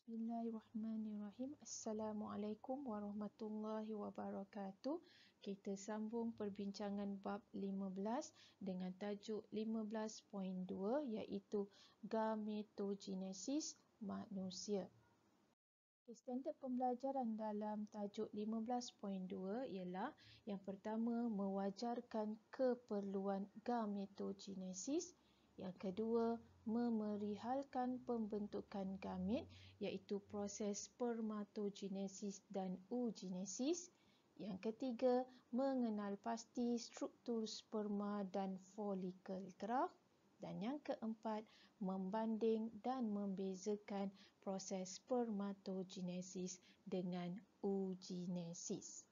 Bismillahirrahmanirrahim. Assalamualaikum warahmatullahi wabarakatuh. Kita sambung perbincangan bab 15 dengan tajuk 15.2 iaitu gametogenesis manusia. Okay, standard pembelajaran dalam tajuk 15.2 ialah yang pertama mewajarkan keperluan gametogenesis, yang kedua mewajarkan memerihalkan pembentukan gamet iaitu proses spermatogenesis dan oogenesis. Yang ketiga, mengenal pasti struktur sperma dan folikel graft. Dan yang keempat, membanding dan membezakan proses spermatogenesis dengan oogenesis.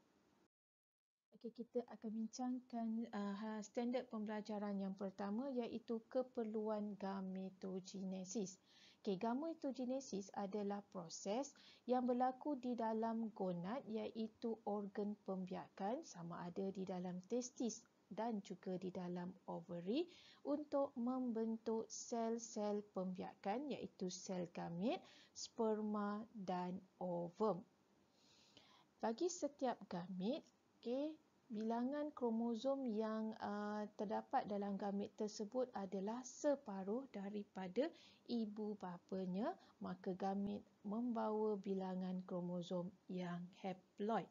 Okay, kita akan bincangkan uh, standard pembelajaran yang pertama iaitu keperluan gametogenesis. Okay, gametogenesis adalah proses yang berlaku di dalam gonad iaitu organ pembiakan sama ada di dalam testis dan juga di dalam ovary untuk membentuk sel-sel pembiakan iaitu sel gamet, sperma dan ovum. Bagi setiap gamet, okay, bilangan kromosom yang uh, terdapat dalam gamet tersebut adalah separuh daripada ibu bapanya maka gamet membawa bilangan kromosom yang haploid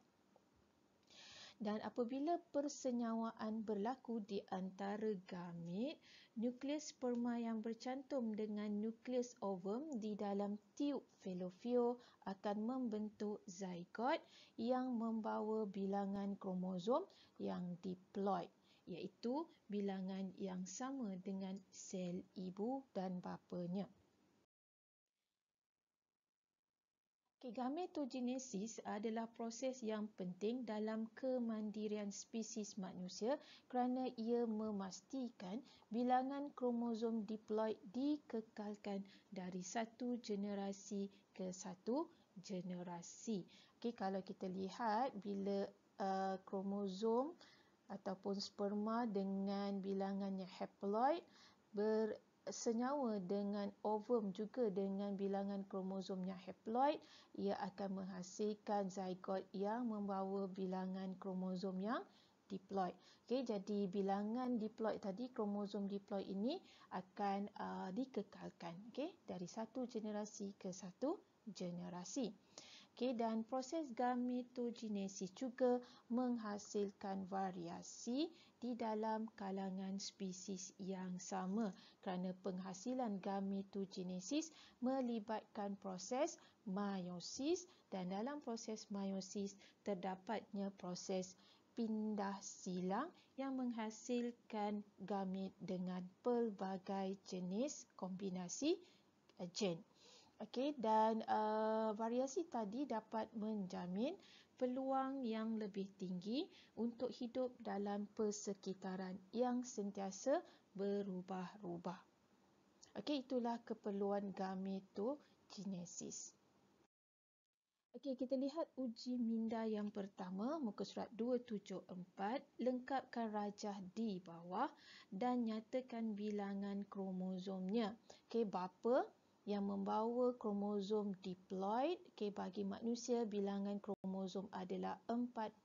dan apabila persenyawaan berlaku di antara gamet nukleus sperma yang bercantum dengan nukleus ovum di dalam tiub fallopio akan membentuk zygote yang membawa bilangan kromosom yang diploid iaitu bilangan yang sama dengan sel ibu dan bapanya. Gametogenesis adalah proses yang penting dalam kemandirian spesies manusia kerana ia memastikan bilangan kromosom diploid dikekalkan dari satu generasi ke satu generasi. Okey kalau kita lihat bila uh, kromosom ataupun sperma dengan bilangannya haploid ber, senyawa dengan ovum juga dengan bilangan kromosomnya haploid ia akan menghasilkan zygote yang membawa bilangan kromosom yang diploid. Okay, jadi bilangan diploid tadi kromosom diploid ini akan uh, dikekalkan, okay, dari satu generasi ke satu generasi. Okay, dan proses gametogenesis juga menghasilkan variasi di dalam kalangan spesies yang sama kerana penghasilan gametu gametogenesis melibatkan proses meiosis dan dalam proses meiosis terdapatnya proses pindah silang yang menghasilkan gamet dengan pelbagai jenis kombinasi eh, gen. Okey dan uh, variasi tadi dapat menjamin peluang yang lebih tinggi untuk hidup dalam persekitaran yang sentiasa berubah-ubah. Okey, itulah keperluan gametogenesis. Okey, kita lihat uji minda yang pertama, muka surat 274, lengkapkan rajah di bawah dan nyatakan bilangan kromosomnya. Okey, bapa, yang membawa kromosom diploid okay, bagi manusia bilangan kromosom adalah 46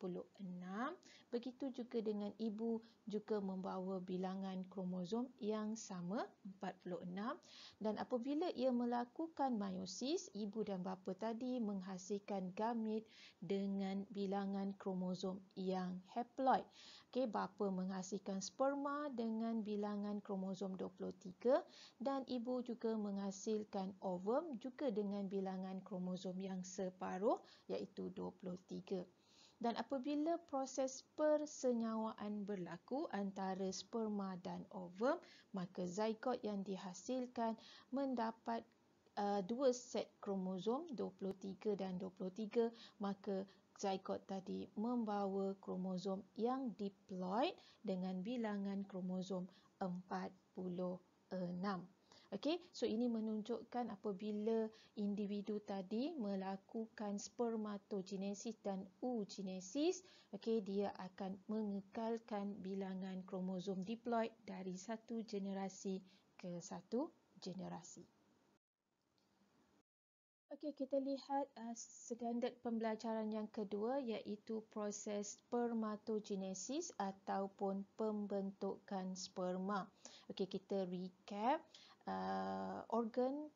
begitu juga dengan ibu juga membawa bilangan kromosom yang sama 46 dan apabila ia melakukan meiosis ibu dan bapa tadi menghasilkan gamet dengan bilangan kromosom yang haploid Okey, bapa menghasilkan sperma dengan bilangan kromosom 23 dan ibu juga menghasilkan ovum juga dengan bilangan kromosom yang separuh iaitu 23. Dan apabila proses persenyawaan berlaku antara sperma dan ovum, maka zygote yang dihasilkan mendapat uh, dua set kromosom 23 dan 23, maka zygote tadi membawa kromosom yang diploid dengan bilangan kromosom 46. Okey, so ini menunjukkan apabila individu tadi melakukan spermatogenesis dan oogenesis, okey dia akan mengekalkan bilangan kromosom diploid dari satu generasi ke satu generasi. Okey, kita lihat uh, standard pembelajaran yang kedua iaitu proses spermatogenesis ataupun pembentukan sperma. Okey, kita recap uh, organ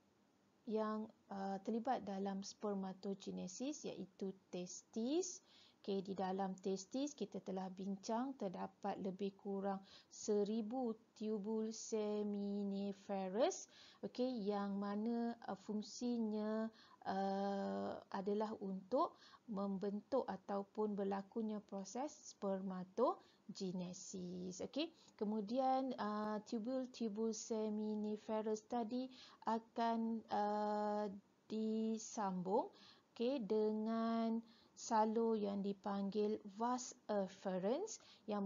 yang uh, terlibat dalam spermatogenesis iaitu testis, Okey, di dalam testis kita telah bincang terdapat lebih kurang seribu tubul seminiferous. Okey, yang mana uh, fungsinya uh, adalah untuk membentuk ataupun berlakunya proses spermatogenesis. Okey, kemudian uh, tubul-tubul seminiferous tadi akan uh, disambung okay, dengan salur yang dipanggil vas efference yang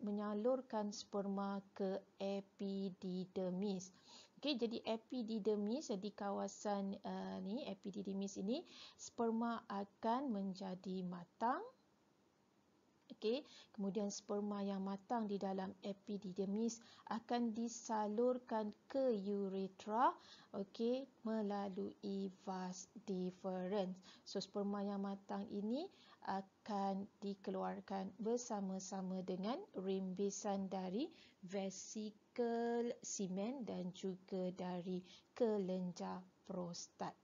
menyalurkan sperma ke epididymis. Okey, jadi epididymis jadi kawasan uh, ni, epididymis ini sperma akan menjadi matang okey kemudian sperma yang matang di dalam epididymis akan disalurkan ke uretra okey melalui vas deferens so sperma yang matang ini akan dikeluarkan bersama-sama dengan rembesan dari vesikel semen dan juga dari kelenjar prostat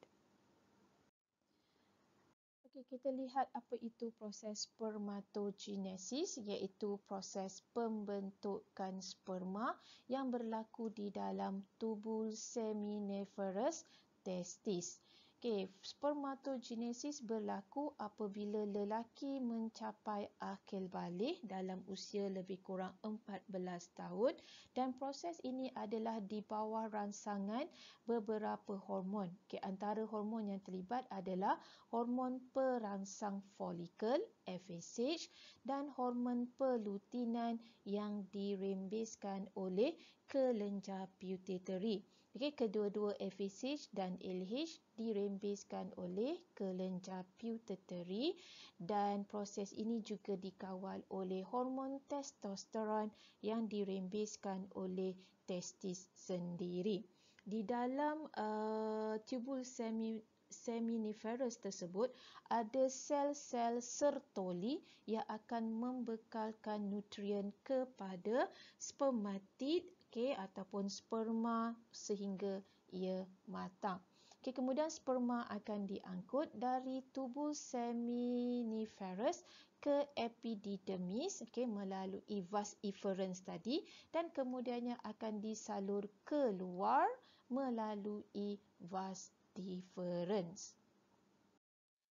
Okay, kita lihat apa itu proses spermatogenesis iaitu proses pembentukan sperma yang berlaku di dalam tubul seminiferous testis. Okey, spermatogenesis berlaku apabila lelaki mencapai akil balik dalam usia lebih kurang 14 tahun dan proses ini adalah di bawah rangsangan beberapa hormon. Okey, antara hormon yang terlibat adalah hormon perangsang folikel FSH dan hormon pelutinan yang dirembeskan oleh kelenjar pituitary. Okay, kedua-dua FSH dan LH dirembeskan oleh kelenjar putateri dan proses ini juga dikawal oleh hormon testosteron yang dirembeskan oleh testis sendiri. Di dalam uh, tubul semi seminiferus tersebut ada sel-sel sertoli yang akan membekalkan nutrien kepada spermatid okey ataupun sperma sehingga ia matang. Okey kemudian sperma akan diangkut dari tubuh seminiferous ke epididymis okey melalui vas efferens tadi dan kemudiannya akan disalur keluar melalui vas deferens.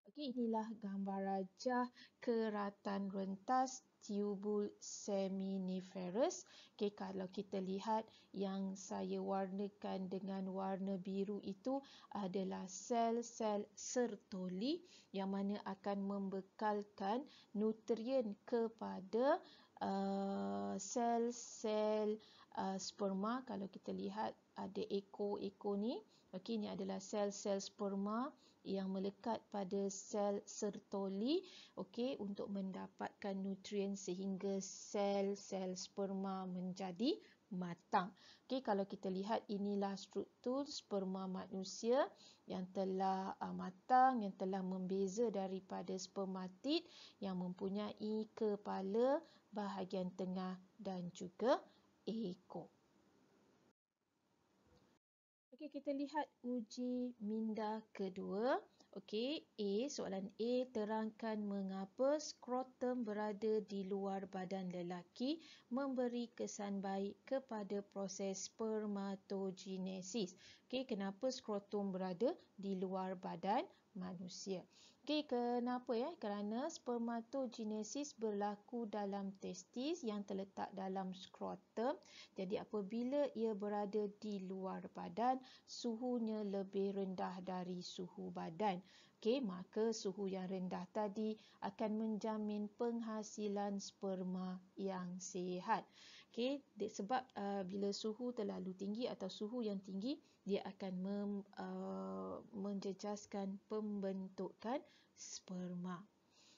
Okey inilah gambar rajah keratan rentas tubul seminiferous. Okay, kalau kita lihat yang saya warnakan dengan warna biru itu adalah sel-sel sertoli yang mana akan membekalkan nutrien kepada uh, sel-sel uh, uh, sperma. Kalau kita lihat ada ekor-ekor ni. Okay, ni adalah sel Sel sperma yang melekat pada sel sertoli okey untuk mendapatkan nutrien sehingga sel-sel sperma menjadi matang. Okey kalau kita lihat inilah struktur sperma manusia yang telah uh, matang yang telah membeza daripada spermatid yang mempunyai kepala bahagian tengah dan juga ekor. Okey, kita lihat uji minda kedua. Okey, A, soalan A terangkan mengapa skrotum berada di luar badan lelaki memberi kesan baik kepada proses spermatogenesis. Okey, kenapa skrotum berada di luar badan manusia? Okey, kenapa ya? Kerana spermatogenesis berlaku dalam testis yang terletak dalam skrotum. Jadi apabila ia berada di luar badan, suhunya lebih rendah dari suhu badan. Okey, maka suhu yang rendah tadi akan menjamin penghasilan sperma yang sihat. Okey, sebab uh, bila suhu terlalu tinggi atau suhu yang tinggi, dia akan mem, uh, menjejaskan pembentukan sperma.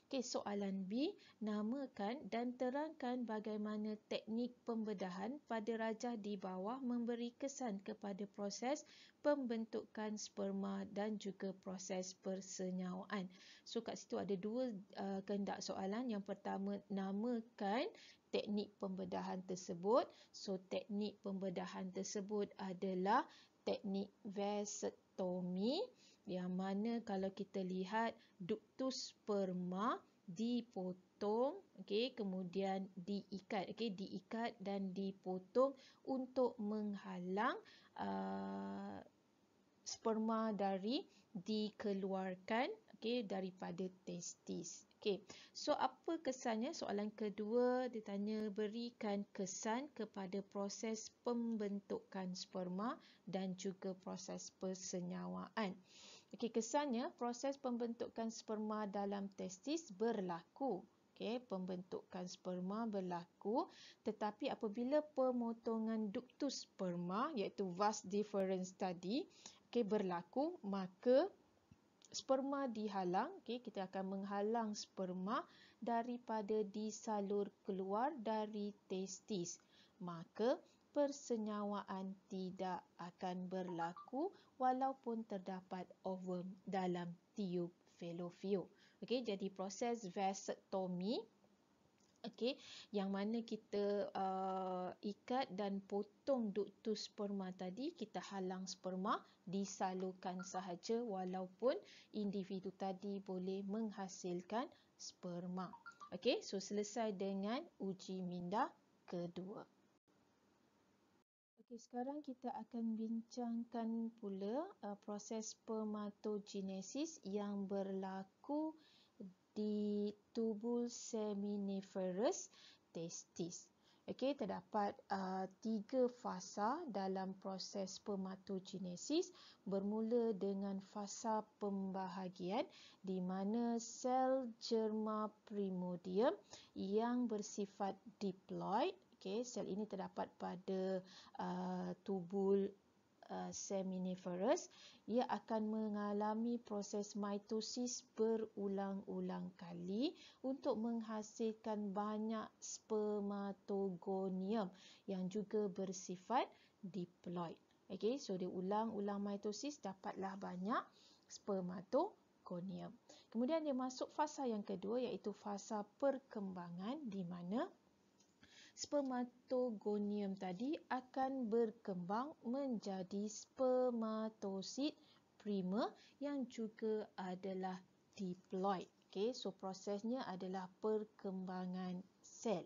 Okey, soalan B, namakan dan terangkan bagaimana teknik pembedahan pada rajah di bawah memberi kesan kepada proses pembentukan sperma dan juga proses persenyawaan. So kat situ ada dua uh, kehendak soalan. Yang pertama, namakan teknik pembedahan tersebut. So teknik pembedahan tersebut adalah teknik vasectomy yang mana kalau kita lihat ductus sperma dipotong okey kemudian diikat okey diikat dan dipotong untuk menghalang uh, sperma dari dikeluarkan okey daripada testis. Okey. So apa kesannya? Soalan kedua ditanya berikan kesan kepada proses pembentukan sperma dan juga proses persenyawaan. Okey, kesannya proses pembentukan sperma dalam testis berlaku. Okey, pembentukan sperma berlaku tetapi apabila pemotongan duktus sperma iaitu vas deferens tadi okey berlaku maka sperma dihalang, okay, kita akan menghalang sperma daripada disalur keluar dari testis. Maka persenyawaan tidak akan berlaku walaupun terdapat ovum dalam tiub fallopio. Okey, jadi proses vasectomy Okey, yang mana kita uh, ikat dan potong duktus sperma tadi, kita halang sperma disalurkan sahaja walaupun individu tadi boleh menghasilkan sperma. Okey, so selesai dengan uji minda kedua. Okey, sekarang kita akan bincangkan pula uh, proses spermatogenesis yang berlaku di tubul seminiferous testis. Okey, terdapat uh, tiga fasa dalam proses spermatogenesis bermula dengan fasa pembahagian di mana sel germa primordium yang bersifat diploid Okay, sel ini terdapat pada uh, tubul Uh, seminiferous, ia akan mengalami proses mitosis berulang-ulang kali untuk menghasilkan banyak spermatogonium yang juga bersifat diploid. Okay, so dia ulang-ulang mitosis dapatlah banyak spermatogonium. Kemudian dia masuk fasa yang kedua iaitu fasa perkembangan di mana spermatogonium tadi akan berkembang menjadi spermatosit prima yang juga adalah diploid. Okay, so prosesnya adalah perkembangan sel.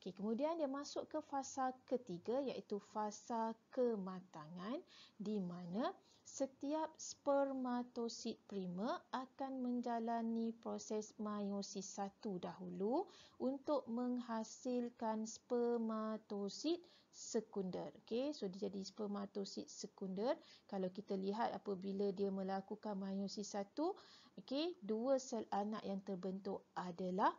Okey, kemudian dia masuk ke fasa ketiga iaitu fasa kematangan di mana setiap spermatosit prima akan menjalani proses meiosis satu dahulu untuk menghasilkan spermatosit sekunder. Okey, so dia jadi spermatosit sekunder. Kalau kita lihat apabila dia melakukan meiosis satu, okey, dua sel anak yang terbentuk adalah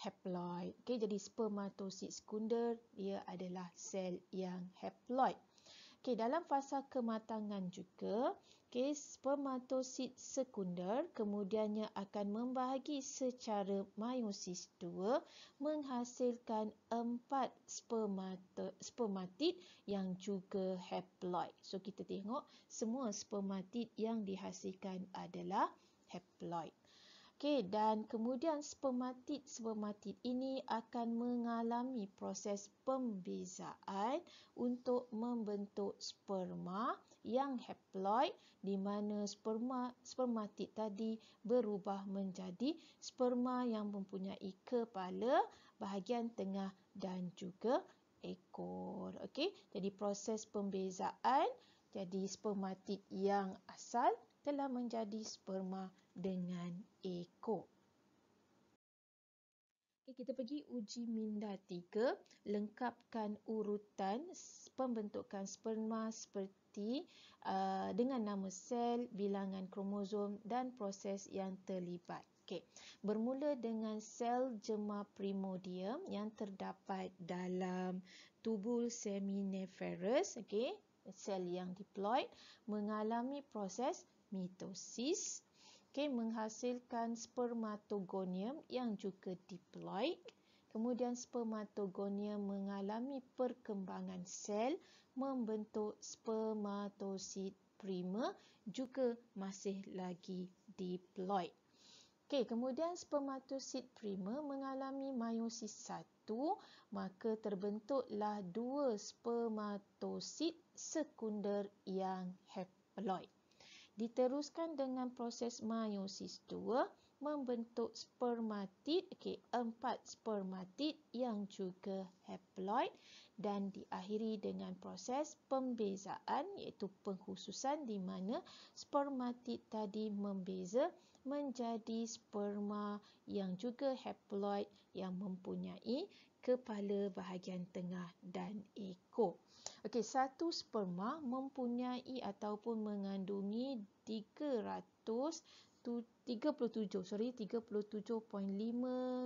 haploid. Okey, jadi spermatosit sekunder dia adalah sel yang haploid. Okey, dalam fasa kematangan juga, okey, spermatosit sekunder kemudiannya akan membahagi secara meiosis 2 menghasilkan empat spermato spermatid yang juga haploid. So kita tengok semua spermatid yang dihasilkan adalah haploid. Okey, dan kemudian spermatid-spermatid ini akan mengalami proses pembezaan untuk membentuk sperma yang haploid di mana sperma spermatid tadi berubah menjadi sperma yang mempunyai kepala, bahagian tengah dan juga ekor. Okey, jadi proses pembezaan jadi spermatid yang asal telah menjadi sperma dengan ekor. Okay, kita pergi uji minda tiga. Lengkapkan urutan pembentukan sperma seperti uh, dengan nama sel, bilangan kromosom dan proses yang terlibat. Okay. Bermula dengan sel jema primordium yang terdapat dalam tubul seminiferous, okay, sel yang diploid, mengalami proses mitosis okay, menghasilkan spermatogonium yang juga diploid. Kemudian spermatogonium mengalami perkembangan sel membentuk spermatosit prima juga masih lagi diploid. Okey, kemudian spermatosit prima mengalami meiosis satu maka terbentuklah dua spermatosit sekunder yang haploid diteruskan dengan proses meiosis dua membentuk spermatid, ke empat spermatid yang juga haploid dan diakhiri dengan proses pembezaan iaitu penghususan di mana spermatid tadi membeza menjadi sperma yang juga haploid yang mempunyai kepala bahagian tengah dan ekor. Okey, satu sperma mempunyai ataupun mengandungi 300 sorry 37.5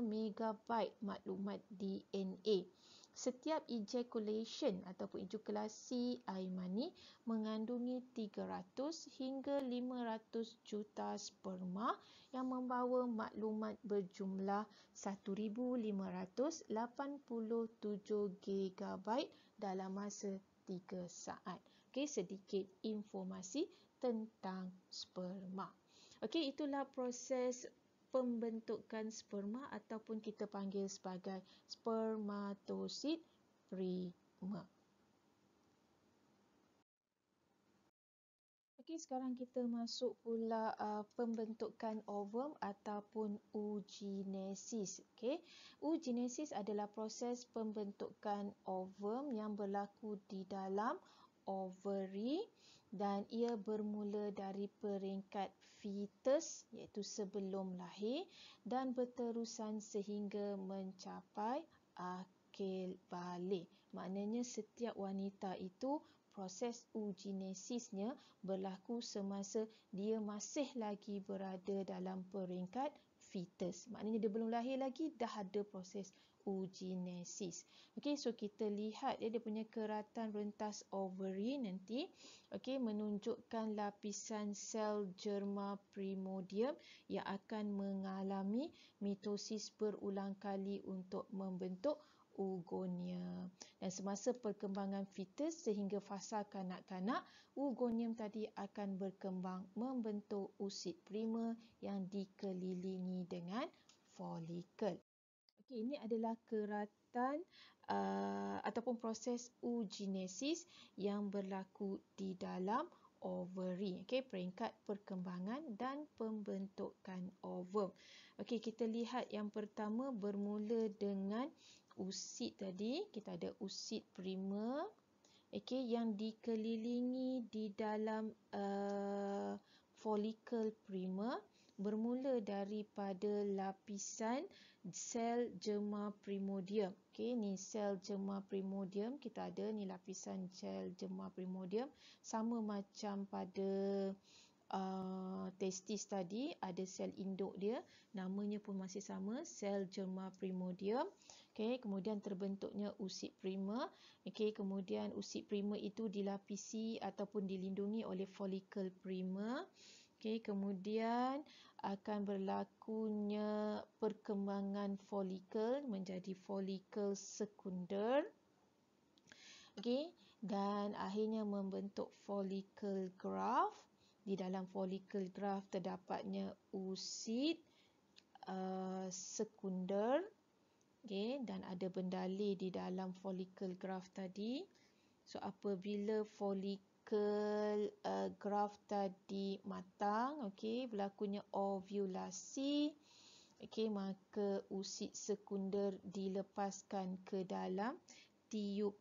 megabyte maklumat DNA. Setiap ejaculation ataupun ejakulasi air mani mengandungi 300 hingga 500 juta sperma yang membawa maklumat berjumlah 1587 gigabyte dalam masa 3 saat. Okey, sedikit informasi tentang sperma. Okey, itulah proses pembentukan sperma ataupun kita panggil sebagai spermatosit prima. Okey, sekarang kita masuk pula uh, pembentukan ovum ataupun oogenesis. Okey. Oogenesis adalah proses pembentukan ovum yang berlaku di dalam ovary dan ia bermula dari peringkat fetus iaitu sebelum lahir dan berterusan sehingga mencapai akil balik. Maknanya setiap wanita itu proses uji eugenesisnya berlaku semasa dia masih lagi berada dalam peringkat fetus. Maknanya dia belum lahir lagi dah ada proses uji eugenesis. Okey, so kita lihat ya, dia punya keratan rentas ovary nanti okey menunjukkan lapisan sel germa primordium yang akan mengalami mitosis berulang kali untuk membentuk ugonia. Dan semasa perkembangan fetus sehingga fasa kanak-kanak, ugonium tadi akan berkembang membentuk usid prima yang dikelilingi dengan folikel. Okey, ini adalah keratan uh, ataupun proses ugenesis yang berlaku di dalam ovary, okay, peringkat perkembangan dan pembentukan ovum. Okey, kita lihat yang pertama bermula dengan usid tadi, kita ada usid prima. okay yang dikelilingi di dalam uh, follicle prima bermula daripada lapisan sel jema primordium. okay ni sel jema primordium, kita ada ni lapisan sel jema primordium sama macam pada Uh, testis tadi ada sel induk dia namanya pun masih sama sel jema primordium Okey, kemudian terbentuknya usik prima. Okey, kemudian usik prima itu dilapisi ataupun dilindungi oleh folikel prima. Okey, kemudian akan berlakunya perkembangan folikel menjadi folikel sekunder. Okey, dan akhirnya membentuk folikel graft. Di dalam folikel graft terdapatnya usik uh, sekunder okay, dan ada bendali di dalam folikel graf tadi. So, apabila folikel uh, graf tadi matang, okay, berlakunya ovulasi, okay, maka usit sekunder dilepaskan ke dalam tiup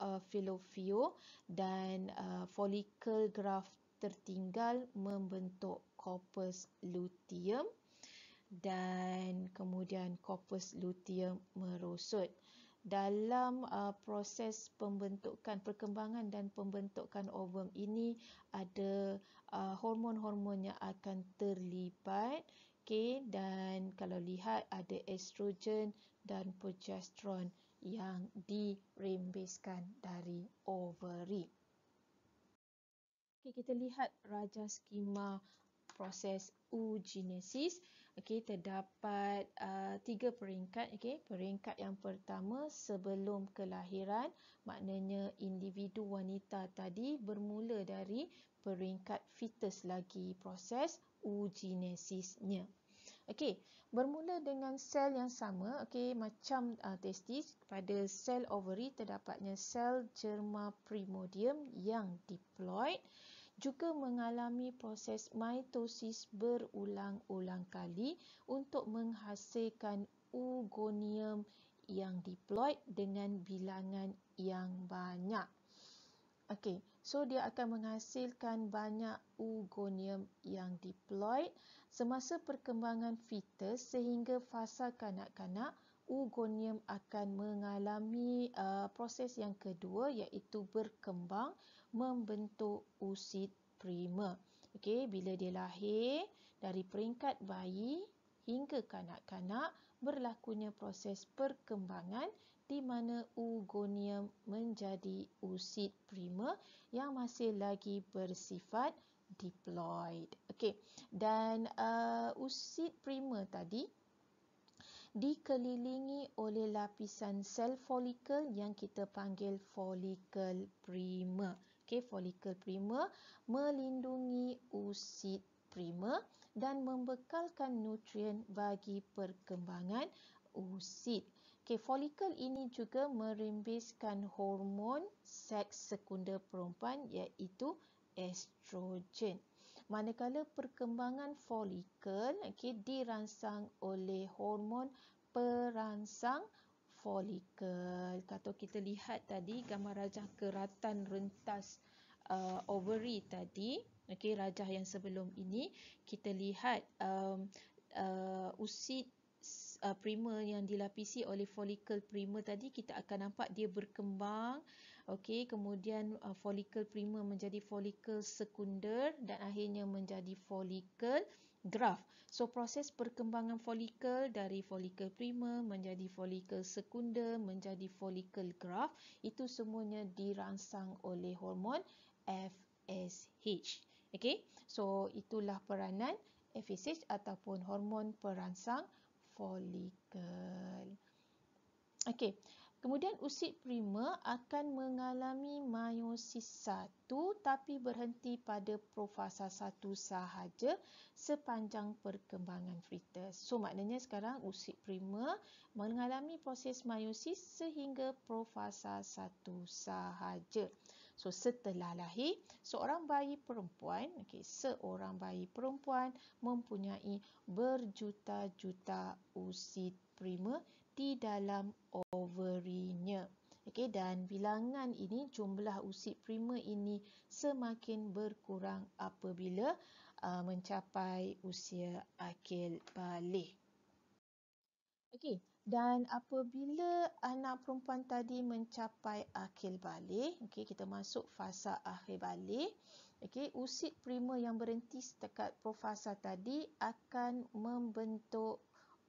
uh, filofio dan uh, folikel graf tertinggal membentuk corpus luteum dan kemudian corpus luteum merosot. Dalam uh, proses pembentukan perkembangan dan pembentukan ovum ini ada uh, hormon-hormon yang akan terlibat. Okay, dan kalau lihat ada estrogen dan progesteron yang dirembeskan dari ovary. Okay, kita lihat raja skema proses oogenesis okey terdapat uh, tiga peringkat okey peringkat yang pertama sebelum kelahiran maknanya individu wanita tadi bermula dari peringkat fetus lagi proses oogenesisnya okey bermula dengan sel yang sama okey macam uh, testis pada sel ovary terdapatnya sel germa primordium yang diploid juga mengalami proses mitosis berulang-ulang kali untuk menghasilkan ugonium yang diploid dengan bilangan yang banyak. Okey, so dia akan menghasilkan banyak ugonium yang diploid semasa perkembangan fetus sehingga fasa kanak-kanak, ugonium akan mengalami uh, proses yang kedua iaitu berkembang membentuk usid prima. Okey, bila dia lahir dari peringkat bayi hingga kanak-kanak berlakunya proses perkembangan di mana ugonium menjadi usid prima yang masih lagi bersifat diploid. Okey, dan uh, usid prima tadi dikelilingi oleh lapisan sel folikel yang kita panggil folikel prima okey folikel prima melindungi usid prima dan membekalkan nutrien bagi perkembangan usid. Okey folikel ini juga merembiskan hormon seks sekunder perempuan iaitu estrogen. Manakala perkembangan folikel okey dirangsang oleh hormon perangsang folikel. Kalau kita lihat tadi gambar rajah keratan rentas uh, ovary tadi, okey rajah yang sebelum ini kita lihat um, uh, usit uh, primer yang dilapisi oleh folikel primer tadi kita akan nampak dia berkembang. Okey, kemudian uh, folikel primer menjadi folikel sekunder dan akhirnya menjadi folikel graf. So proses perkembangan folikel dari folikel prima menjadi folikel sekunder menjadi folikel graf itu semuanya dirangsang oleh hormon FSH. Okey. So itulah peranan FSH ataupun hormon perangsang folikel. Okey. Kemudian usid prima akan mengalami meiosis satu tapi berhenti pada profasa satu sahaja sepanjang perkembangan fetus. So maknanya sekarang usid prima mengalami proses meiosis sehingga profasa satu sahaja. So setelah lahir seorang bayi perempuan, okay, seorang bayi perempuan mempunyai berjuta-juta usid prima di dalam ovarinya. Okey dan bilangan ini jumlah usid prima ini semakin berkurang apabila uh, mencapai usia akil balik. Okey dan apabila anak perempuan tadi mencapai akil balik, okey kita masuk fasa akhir balik. Okey usid prima yang berhenti setakat profasa tadi akan membentuk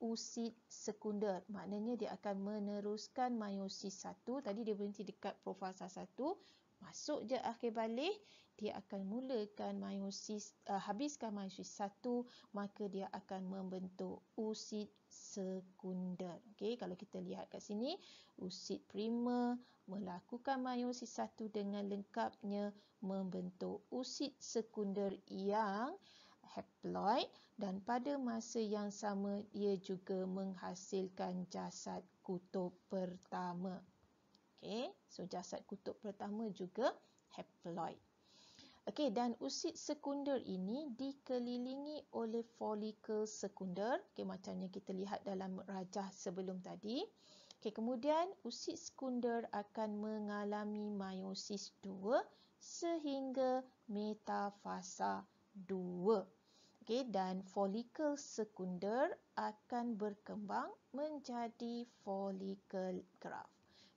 leukosit sekunder. Maknanya dia akan meneruskan meiosis satu. Tadi dia berhenti dekat profasa satu, Masuk je akhir balik, dia akan mulakan meiosis, uh, habiskan meiosis satu, maka dia akan membentuk usit sekunder. Okey, kalau kita lihat kat sini, usit prima melakukan meiosis satu dengan lengkapnya membentuk usit sekunder yang haploid dan pada masa yang sama ia juga menghasilkan jasad kutub pertama. Okay, so jasad kutub pertama juga haploid. Okey, dan usid sekunder ini dikelilingi oleh folikel sekunder. Okey, yang kita lihat dalam rajah sebelum tadi. Okey, kemudian usid sekunder akan mengalami meiosis 2 sehingga metafasa 2. Okey dan folikel sekunder akan berkembang menjadi folikel graft.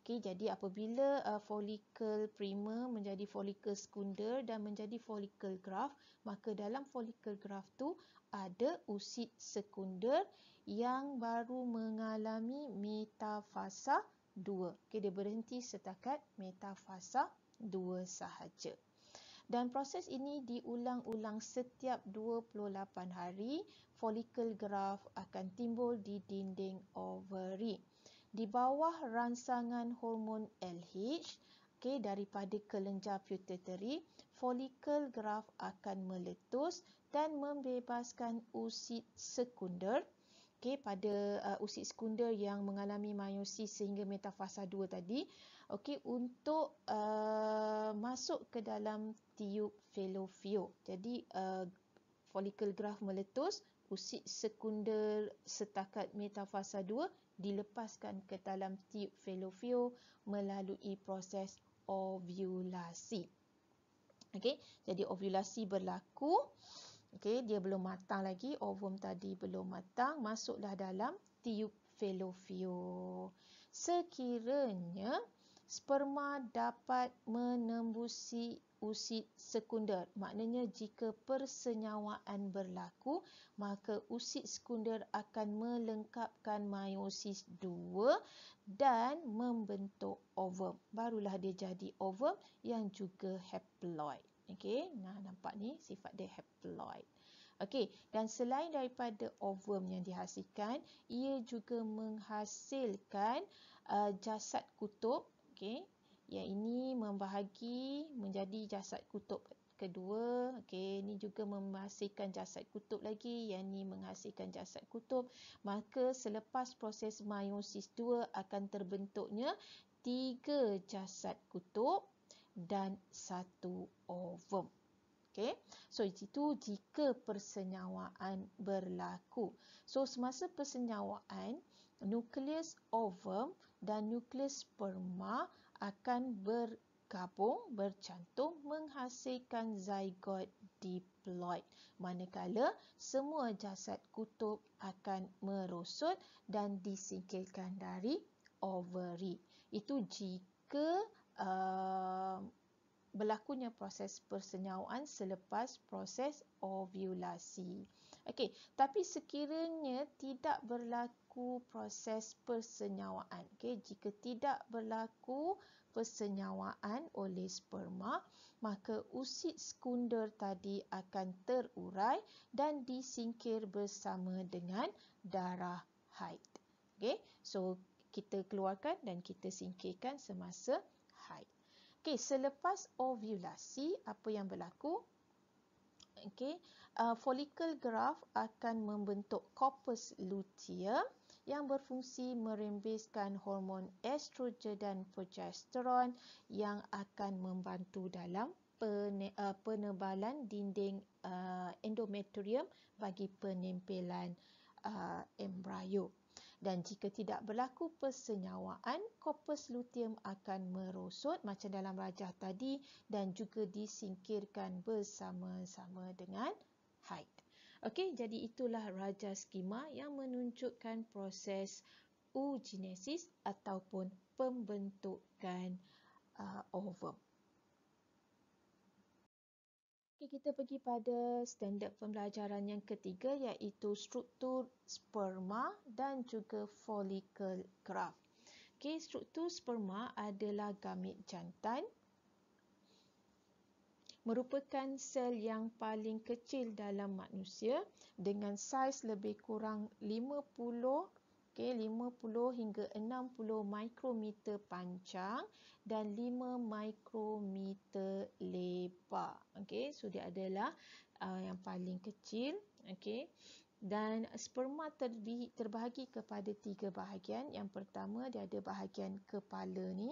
Okey jadi apabila uh, folikel prima menjadi folikel sekunder dan menjadi folikel graft, maka dalam folikel graft tu ada usit sekunder yang baru mengalami metafasa 2. Okey dia berhenti setakat metafasa 2 sahaja dan proses ini diulang-ulang setiap 28 hari folikel graft akan timbul di dinding ovary di bawah ransangan hormon LH okay, daripada kelenjar putateri, folikel graft akan meletus dan membebaskan usid sekunder pada uh, sekunder yang mengalami meiosis sehingga metafasa dua tadi okey untuk uh, masuk ke dalam tiub fallopio jadi uh, follicle graft meletus usit sekunder setakat metafasa 2 dilepaskan ke dalam tiub fallopio melalui proses ovulasi okey jadi ovulasi berlaku okey dia belum matang lagi ovum tadi belum matang masuklah dalam tiub fallopio sekiranya sperma dapat menembusi usid sekunder. Maknanya jika persenyawaan berlaku, maka usid sekunder akan melengkapkan meiosis dua dan membentuk ovum. Barulah dia jadi ovum yang juga haploid. Okey, nah nampak ni sifat dia haploid. Okey, dan selain daripada ovum yang dihasilkan, ia juga menghasilkan uh, jasad kutub okey ya ini membahagi menjadi jasad kutub kedua okey ini juga menghasilkan jasad kutub lagi yang ini menghasilkan jasad kutub maka selepas proses meiosis 2 akan terbentuknya tiga jasad kutub dan satu ovum Okay. So itu jika persenyawaan berlaku. So semasa persenyawaan, nukleus ovum dan nukleus sperma akan bergabung, bercantum menghasilkan zygote diploid. Manakala semua jasad kutub akan merosot dan disingkirkan dari ovary. Itu jika uh, berlakunya proses persenyawaan selepas proses ovulasi. Okey, tapi sekiranya tidak berlaku berlaku proses persenyawaan. Okey, jika tidak berlaku persenyawaan oleh sperma, maka usid sekunder tadi akan terurai dan disingkir bersama dengan darah haid. Okey, so kita keluarkan dan kita singkirkan semasa haid. Okey, selepas ovulasi apa yang berlaku? Okey, uh, follicle graft akan membentuk corpus luteum yang berfungsi merembeskan hormon estrogen dan progesteron yang akan membantu dalam eh, penebalan dinding eh, endometrium bagi penempelan embrio. Eh, dan jika tidak berlaku persenyawaan, corpus luteum akan merosot macam dalam rajah tadi dan juga disingkirkan bersama-sama dengan haid. Okey, jadi itulah raja skema yang menunjukkan proses oogenesis ataupun pembentukan uh, ovum. Okey, kita pergi pada standard pembelajaran yang ketiga iaitu struktur sperma dan juga follicle graft. Okey, struktur sperma adalah gamet jantan merupakan sel yang paling kecil dalam manusia dengan saiz lebih kurang 50 okay, 50 hingga 60 mikrometer panjang dan 5 mikrometer lebar. okay, so dia adalah uh, yang paling kecil. okay. Dan sperma terbahagi kepada tiga bahagian. Yang pertama dia ada bahagian kepala ni.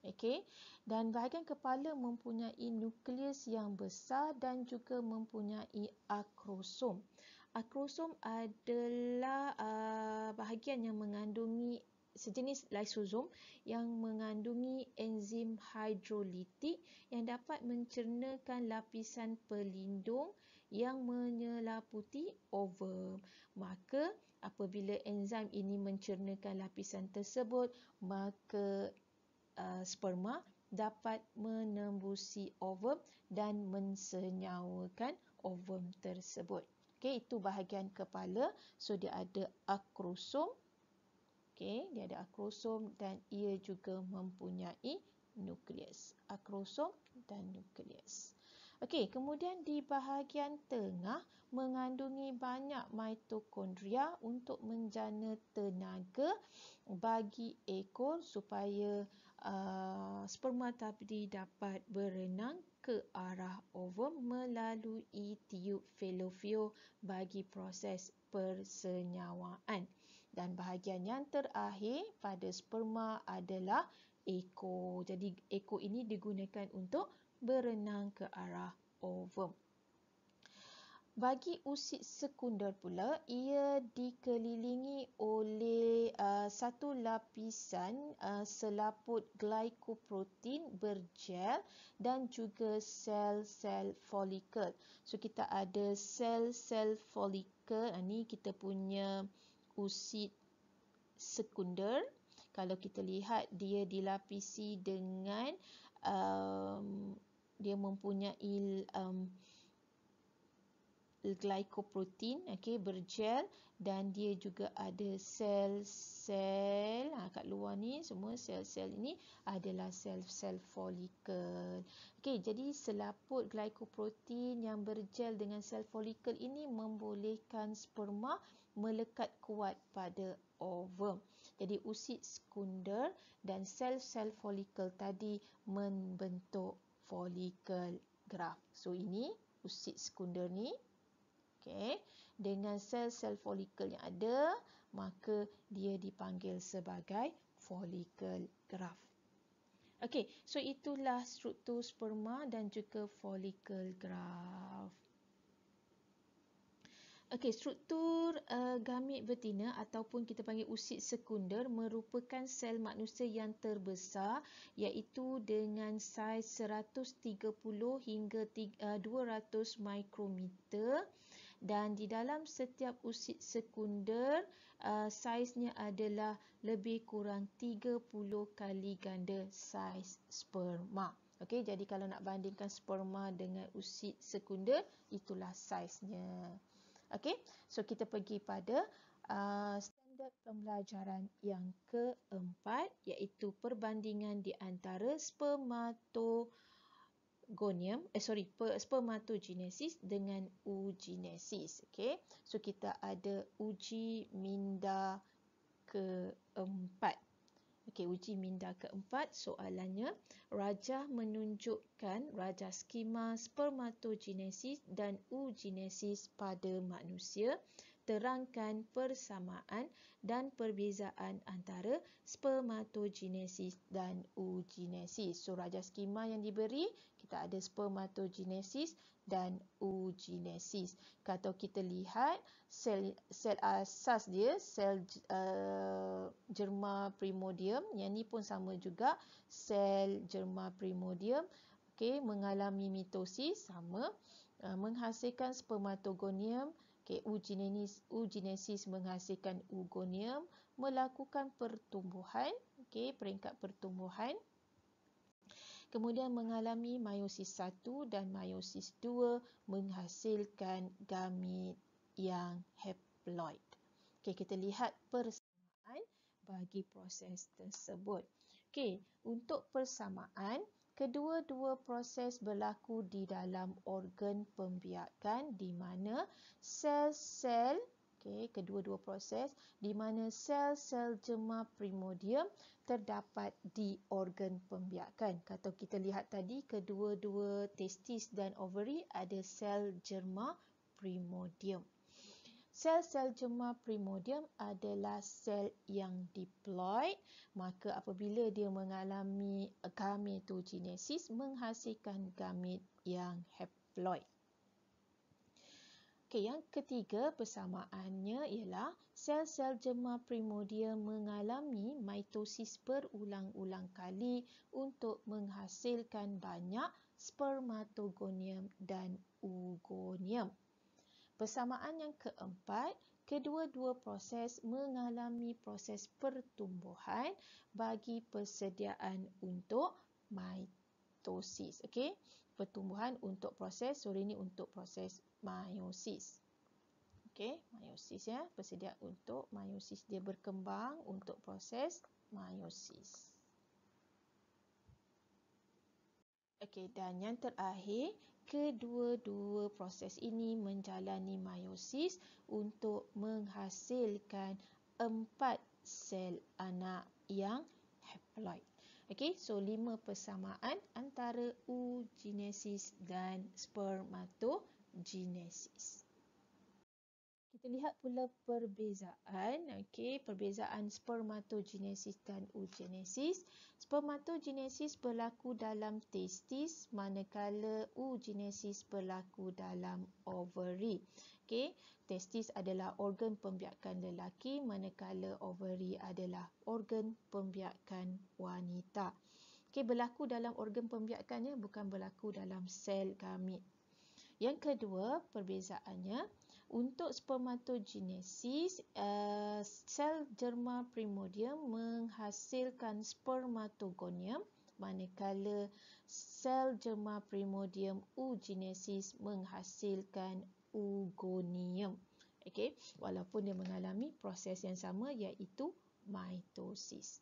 Okey. Dan bahagian kepala mempunyai nukleus yang besar dan juga mempunyai akrosom. Akrosom adalah uh, bahagian yang mengandungi sejenis lysosom yang mengandungi enzim hidrolitik yang dapat mencernakan lapisan pelindung yang menyelaputi ovum. Maka apabila enzim ini mencernakan lapisan tersebut, maka Uh, sperma dapat menembusi ovum dan mensenyawakan ovum tersebut. Okey, itu bahagian kepala. So dia ada akrosom. Okey, dia ada akrosom dan ia juga mempunyai nukleus. Akrosom dan nukleus. Okey, kemudian di bahagian tengah mengandungi banyak mitokondria untuk menjana tenaga bagi ekor supaya Uh, sperma spermatapidi dapat berenang ke arah ovum melalui tiub fallopio bagi proses persenyawaan. Dan bahagian yang terakhir pada sperma adalah ekor. Jadi ekor ini digunakan untuk berenang ke arah ovum. Bagi usid sekunder pula, ia dikelilingi oleh uh, satu lapisan uh, selaput glikoprotein berjel dan juga sel-sel folikel. So, kita ada sel-sel folikel. Ini ah, kita punya usid sekunder. Kalau kita lihat, dia dilapisi dengan um, dia mempunyai... Um, glycoprotein okey bergel dan dia juga ada sel-sel ha, ah, kat luar ni semua sel-sel ini adalah sel-sel folikel. okey jadi selaput glycoprotein yang bergel dengan sel folikel ini membolehkan sperma melekat kuat pada ovum jadi usid sekunder dan sel-sel folikel tadi membentuk folikel graf. so ini usid sekunder ni okey dengan sel-sel folikel yang ada maka dia dipanggil sebagai folikel graft okey so itulah struktur sperma dan juga folikel graft Okey, struktur uh, gamit betina ataupun kita panggil usik sekunder merupakan sel manusia yang terbesar iaitu dengan saiz 130 hingga 300 uh, mikrometer dan di dalam setiap usid sekunder uh, saiznya adalah lebih kurang 30 kali ganda saiz sperma. Okey, jadi kalau nak bandingkan sperma dengan usid sekunder, itulah saiznya. Okey, so kita pergi pada uh, standard pembelajaran yang keempat iaitu perbandingan di antara spermatozoa gonium, eh sorry, spermatogenesis dengan oogenesis. Okay, so kita ada uji minda keempat. Okey, uji minda keempat, soalannya, raja menunjukkan raja skema spermatogenesis dan oogenesis pada manusia, terangkan persamaan dan perbezaan antara spermatogenesis dan oogenesis. So, raja skema yang diberi, kita ada spermatogenesis dan oogenesis. Kalau kita lihat sel sel asas uh, dia, sel uh, germa primordium, yang ni pun sama juga, sel germa primordium okay, mengalami mitosis sama uh, menghasilkan spermatogonium Ugenesis okay, menghasilkan ugonium, melakukan pertumbuhan, okay, peringkat pertumbuhan, kemudian mengalami meiosis 1 dan meiosis 2 menghasilkan gamet yang haploid. Okey, kita lihat persamaan bagi proses tersebut. Okey, untuk persamaan, kedua-dua proses berlaku di dalam organ pembiakan di mana sel-sel okay, kedua-dua proses di mana sel-sel jema primordium terdapat di organ pembiakan. Kata kita lihat tadi, kedua-dua testis dan ovary ada sel jema primordium. Sel-sel jema primordium adalah sel yang diploid, maka apabila dia mengalami gametogenesis menghasilkan gamet yang haploid. Okey, yang ketiga persamaannya ialah sel-sel jemah primordia mengalami mitosis berulang-ulang kali untuk menghasilkan banyak spermatogonium dan oogonium. Persamaan yang keempat, kedua-dua proses mengalami proses pertumbuhan bagi persediaan untuk mitosis. Okey pertumbuhan untuk proses ini untuk proses meiosis. okay? meiosis ya, bersedia untuk meiosis dia berkembang untuk proses meiosis. Okay, dan yang terakhir, kedua-dua proses ini menjalani meiosis untuk menghasilkan empat sel anak yang haploid. Okey, so lima persamaan antara oogenesis dan spermatogenesis. Kita lihat pula perbezaan, okey, perbezaan spermatogenesis dan oogenesis. Spermatogenesis berlaku dalam testis manakala oogenesis berlaku dalam ovary. Okey, testis adalah organ pembiakan lelaki manakala ovari adalah organ pembiakan wanita. Okey, berlaku dalam organ pembiakannya bukan berlaku dalam sel gamit. Yang kedua, perbezaannya untuk spermatogenesis, uh, sel derma primordium menghasilkan spermatogonium manakala sel derma primordium eugenesis menghasilkan eugonium. Okey, walaupun dia mengalami proses yang sama iaitu mitosis.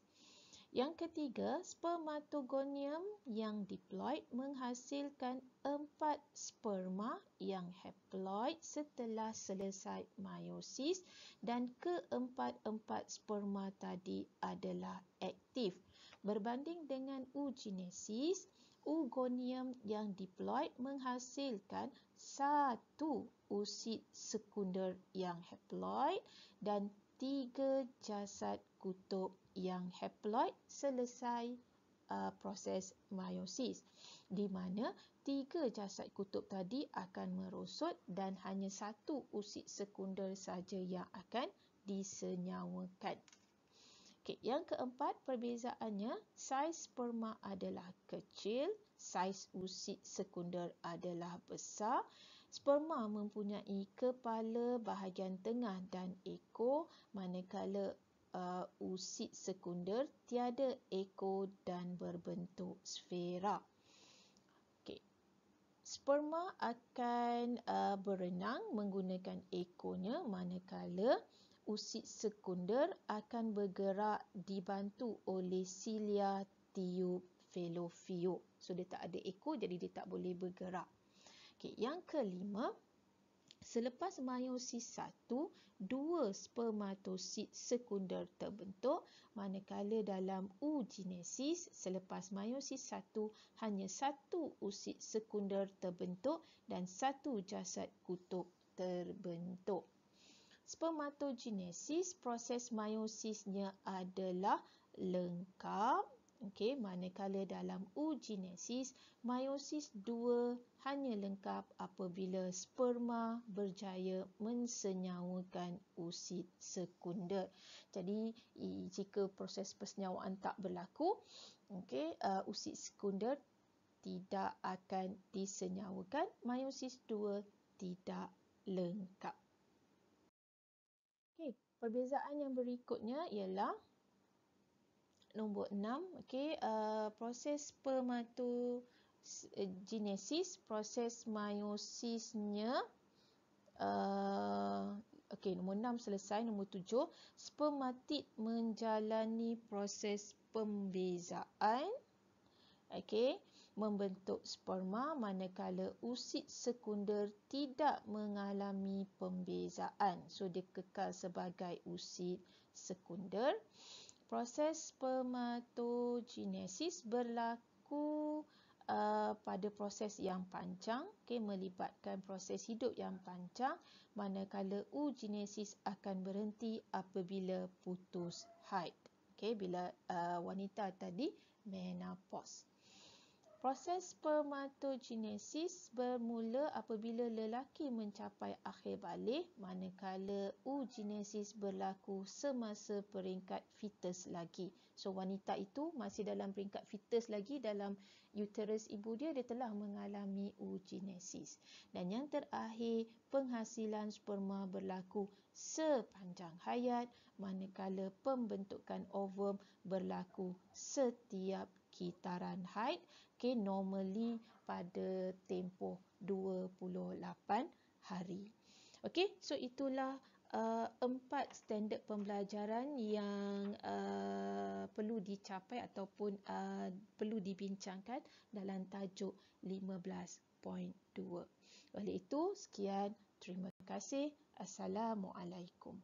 Yang ketiga, spermatogonium yang diploid menghasilkan empat sperma yang haploid setelah selesai meiosis dan keempat-empat sperma tadi adalah aktif. Berbanding dengan oogenesis eugonium yang diploid menghasilkan satu usid sekunder yang haploid dan tiga jasad kutub yang haploid selesai uh, proses meiosis di mana tiga jasad kutub tadi akan merosot dan hanya satu usid sekunder saja yang akan disenyawakan Okey, yang keempat perbezaannya saiz sperma adalah kecil, saiz usik sekunder adalah besar. Sperma mempunyai kepala bahagian tengah dan ekor manakala uh, usid sekunder tiada ekor dan berbentuk sfera. Okey, Sperma akan uh, berenang menggunakan ekornya manakala usid sekunder akan bergerak dibantu oleh silia tiub velofio. So, dia tak ada ekor jadi dia tak boleh bergerak. Okay, yang kelima, selepas meiosis satu, dua spermatosid sekunder terbentuk manakala dalam oogenesis selepas meiosis satu hanya satu usid sekunder terbentuk dan satu jasad kutub terbentuk spermatogenesis proses meiosisnya adalah lengkap okey manakala dalam eugenesis meiosis 2 hanya lengkap apabila sperma berjaya mensenyawakan usid sekunder jadi jika proses persenyawaan tak berlaku okey uh, sekunder tidak akan disenyawakan meiosis 2 tidak lengkap Perbezaan yang berikutnya ialah nombor 6, okey, uh, proses spermatu genesis, proses meiosisnya uh, okey, nombor 6 selesai, nombor 7 spermatid menjalani proses pembezaan. Okey membentuk sperma manakala usid sekunder tidak mengalami pembezaan. So dia kekal sebagai usid sekunder. Proses spermatogenesis berlaku uh, pada proses yang panjang, okay, melibatkan proses hidup yang panjang manakala oogenesis akan berhenti apabila putus haid. Okay, bila uh, wanita tadi menopause. Proses spermatogenesis bermula apabila lelaki mencapai akhir balik manakala oogenesis berlaku semasa peringkat fetus lagi. So wanita itu masih dalam peringkat fetus lagi dalam uterus ibu dia dia telah mengalami oogenesis. Dan yang terakhir penghasilan sperma berlaku sepanjang hayat manakala pembentukan ovum berlaku setiap sekitaran height okay normally pada tempoh 28 hari okay, so itulah uh, empat standard pembelajaran yang uh, perlu dicapai ataupun uh, perlu dibincangkan dalam tajuk 15.2 oleh itu sekian terima kasih assalamualaikum